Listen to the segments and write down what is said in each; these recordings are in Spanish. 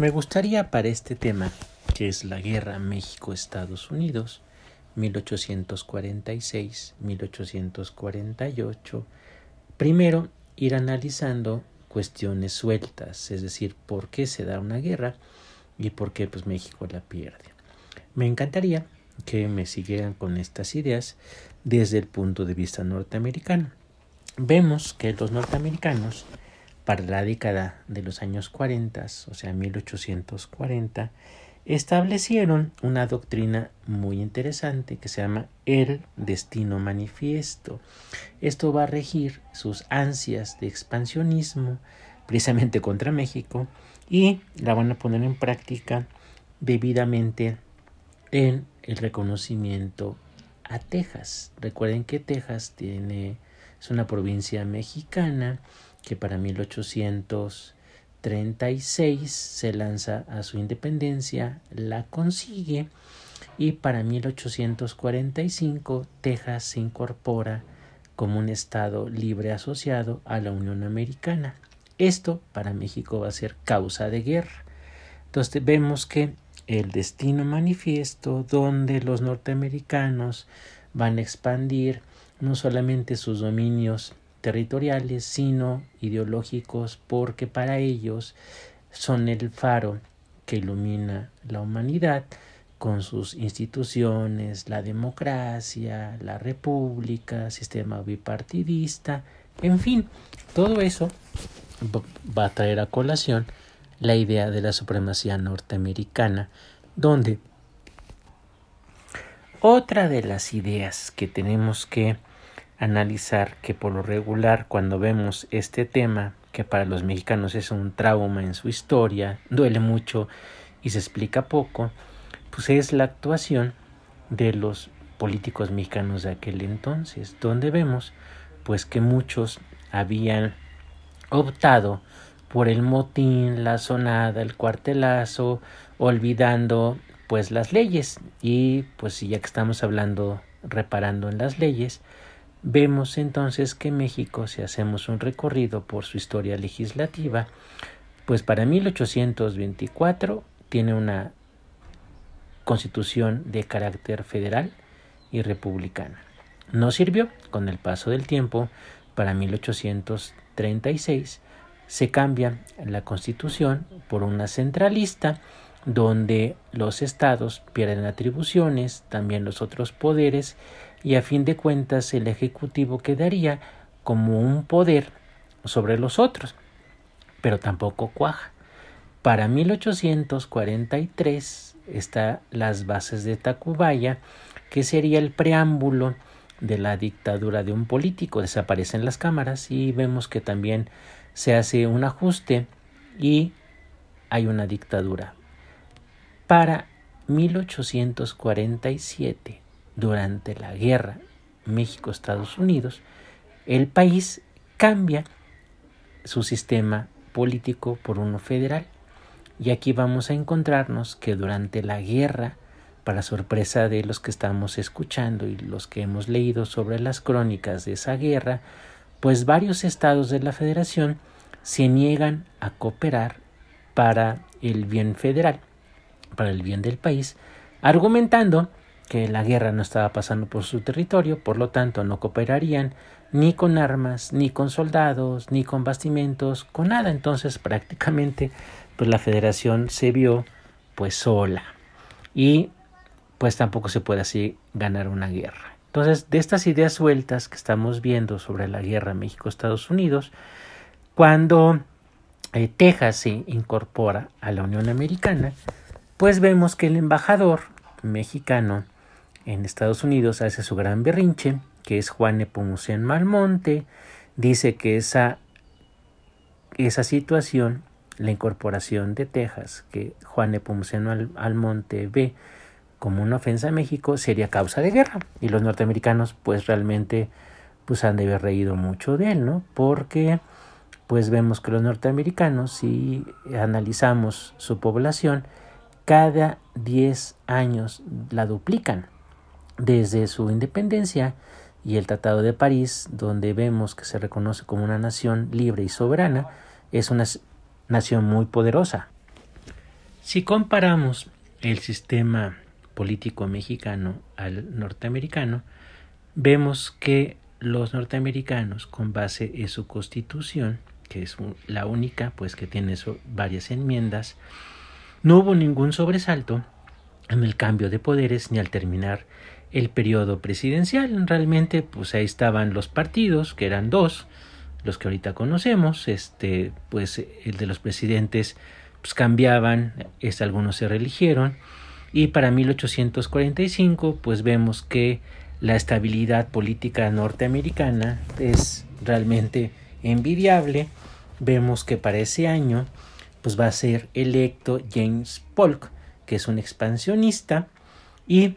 Me gustaría para este tema, que es la guerra México-Estados Unidos, 1846-1848, primero ir analizando cuestiones sueltas, es decir, por qué se da una guerra y por qué pues, México la pierde. Me encantaría que me siguieran con estas ideas desde el punto de vista norteamericano. Vemos que los norteamericanos para la década de los años 40, o sea 1840, establecieron una doctrina muy interesante que se llama el destino manifiesto. Esto va a regir sus ansias de expansionismo, precisamente contra México, y la van a poner en práctica debidamente en el reconocimiento a Texas. Recuerden que Texas tiene, es una provincia mexicana que para 1836 se lanza a su independencia, la consigue y para 1845 Texas se incorpora como un estado libre asociado a la Unión Americana. Esto para México va a ser causa de guerra. Entonces vemos que el destino manifiesto donde los norteamericanos van a expandir no solamente sus dominios territoriales, sino ideológicos, porque para ellos son el faro que ilumina la humanidad con sus instituciones, la democracia, la república, sistema bipartidista, en fin, todo eso va a traer a colación la idea de la supremacía norteamericana, donde otra de las ideas que tenemos que analizar que por lo regular cuando vemos este tema, que para los mexicanos es un trauma en su historia, duele mucho y se explica poco, pues es la actuación de los políticos mexicanos de aquel entonces, donde vemos pues que muchos habían optado por el motín, la sonada, el cuartelazo, olvidando pues las leyes y pues ya que estamos hablando reparando en las leyes, Vemos entonces que México, si hacemos un recorrido por su historia legislativa, pues para 1824 tiene una constitución de carácter federal y republicana. No sirvió, con el paso del tiempo, para 1836 se cambia la constitución por una centralista donde los estados pierden atribuciones, también los otros poderes, y a fin de cuentas el Ejecutivo quedaría como un poder sobre los otros, pero tampoco cuaja. Para 1843 están las bases de Tacubaya, que sería el preámbulo de la dictadura de un político. Desaparecen las cámaras y vemos que también se hace un ajuste y hay una dictadura. Para 1847 durante la guerra México-Estados Unidos, el país cambia su sistema político por uno federal. Y aquí vamos a encontrarnos que durante la guerra, para sorpresa de los que estamos escuchando y los que hemos leído sobre las crónicas de esa guerra, pues varios estados de la federación se niegan a cooperar para el bien federal, para el bien del país, argumentando que la guerra no estaba pasando por su territorio, por lo tanto no cooperarían ni con armas, ni con soldados, ni con bastimentos, con nada. Entonces prácticamente pues la federación se vio pues sola y pues tampoco se puede así ganar una guerra. Entonces, de estas ideas sueltas que estamos viendo sobre la guerra México-Estados Unidos, cuando eh, Texas se incorpora a la Unión Americana, pues vemos que el embajador mexicano en Estados Unidos hace su gran berrinche, que es Juan Nepomucén Almonte, dice que esa, esa situación, la incorporación de Texas, que Juan Nepomucén Almonte ve como una ofensa a México, sería causa de guerra. Y los norteamericanos, pues realmente, pues han de haber reído mucho de él, ¿no? Porque, pues vemos que los norteamericanos, si analizamos su población, cada 10 años la duplican desde su independencia y el Tratado de París, donde vemos que se reconoce como una nación libre y soberana, es una nación muy poderosa. Si comparamos el sistema político mexicano al norteamericano, vemos que los norteamericanos, con base en su constitución, que es la única, pues que tiene varias enmiendas, no hubo ningún sobresalto en el cambio de poderes ni al terminar el periodo presidencial. Realmente, pues ahí estaban los partidos, que eran dos, los que ahorita conocemos, este, pues el de los presidentes pues, cambiaban, es, algunos se religieron y para 1845, pues vemos que la estabilidad política norteamericana es realmente envidiable. Vemos que para ese año, pues va a ser electo James Polk, que es un expansionista, y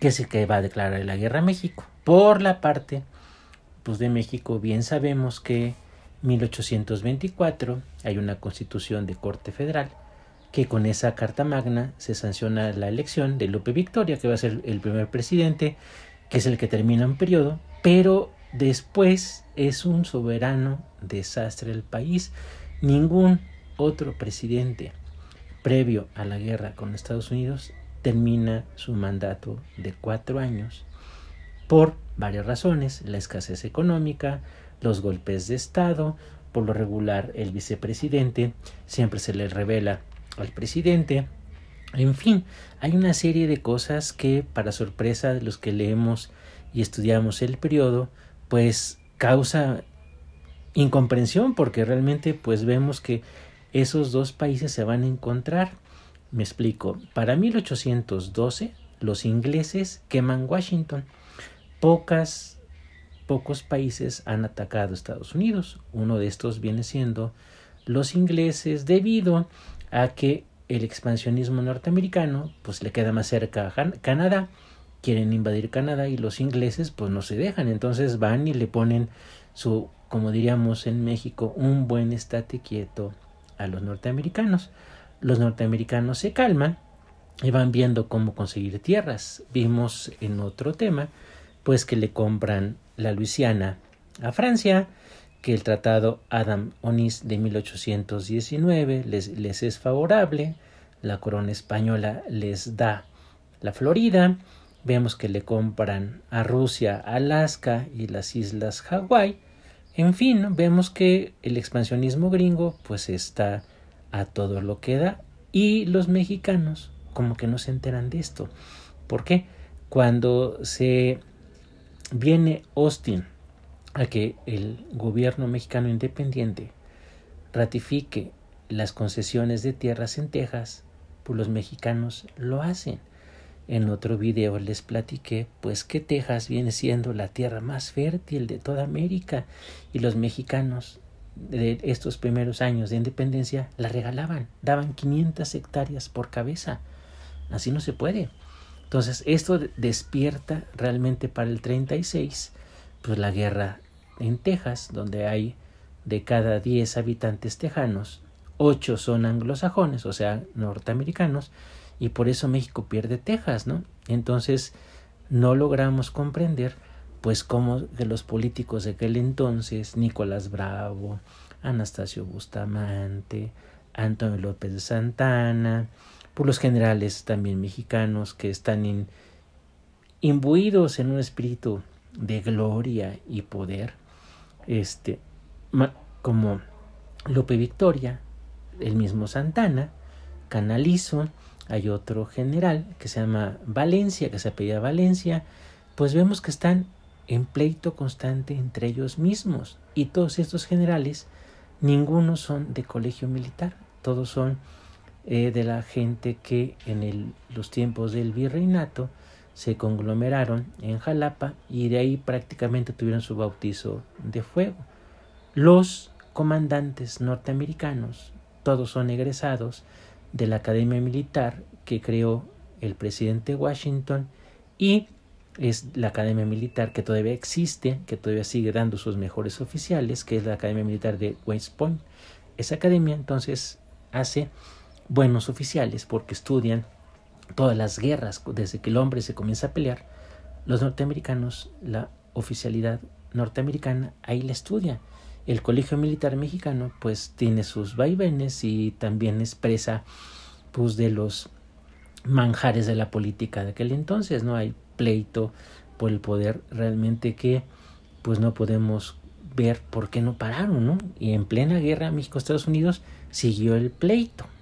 que el que va a declarar la guerra a México. Por la parte pues de México bien sabemos que 1824 hay una constitución de corte federal que con esa carta magna se sanciona la elección de Lupe Victoria, que va a ser el primer presidente, que es el que termina un periodo, pero después es un soberano desastre el país. Ningún otro presidente previo a la guerra con Estados Unidos termina su mandato de cuatro años por varias razones, la escasez económica, los golpes de Estado, por lo regular el vicepresidente, siempre se le revela al presidente, en fin, hay una serie de cosas que, para sorpresa de los que leemos y estudiamos el periodo, pues causa incomprensión porque realmente pues vemos que esos dos países se van a encontrar me explico, para 1812 los ingleses queman Washington. Pocas, pocos países han atacado a Estados Unidos. Uno de estos viene siendo los ingleses debido a que el expansionismo norteamericano pues le queda más cerca a Canadá. Quieren invadir Canadá y los ingleses pues no se dejan. Entonces van y le ponen su, como diríamos en México, un buen estate quieto a los norteamericanos los norteamericanos se calman y van viendo cómo conseguir tierras. Vimos en otro tema, pues que le compran la Luisiana a Francia, que el tratado Adam Onis de 1819 les, les es favorable, la corona española les da la Florida, vemos que le compran a Rusia, Alaska y las islas Hawái. En fin, vemos que el expansionismo gringo pues está a todo lo que da. Y los mexicanos como que no se enteran de esto. ¿Por qué? Cuando se viene Austin a que el gobierno mexicano independiente ratifique las concesiones de tierras en Texas, pues los mexicanos lo hacen. En otro video les platiqué pues que Texas viene siendo la tierra más fértil de toda América y los mexicanos de estos primeros años de independencia la regalaban, daban 500 hectáreas por cabeza. Así no se puede. Entonces, esto despierta realmente para el 36, pues la guerra en Texas, donde hay de cada 10 habitantes tejanos, 8 son anglosajones, o sea, norteamericanos, y por eso México pierde Texas, ¿no? Entonces, no logramos comprender pues como de los políticos de aquel entonces, Nicolás Bravo, Anastasio Bustamante, Antonio López de Santana, por los generales también mexicanos que están imbuidos en un espíritu de gloria y poder, este, como Lope Victoria, el mismo Santana, Canalizo, hay otro general que se llama Valencia, que se apellida Valencia, pues vemos que están en pleito constante entre ellos mismos. Y todos estos generales, ninguno son de colegio militar, todos son eh, de la gente que en los tiempos del virreinato se conglomeraron en Jalapa y de ahí prácticamente tuvieron su bautizo de fuego. Los comandantes norteamericanos, todos son egresados de la Academia Militar que creó el presidente Washington y es la Academia Militar que todavía existe, que todavía sigue dando sus mejores oficiales, que es la Academia Militar de West Point. Esa academia entonces hace buenos oficiales porque estudian todas las guerras desde que el hombre se comienza a pelear. Los norteamericanos, la oficialidad norteamericana, ahí la estudia. El Colegio Militar Mexicano pues tiene sus vaivenes y también expresa pues de los manjares de la política de aquel entonces, ¿no? Hay pleito por el poder realmente que pues no podemos ver por qué no pararon, ¿no? Y en plena guerra México-Estados Unidos siguió el pleito,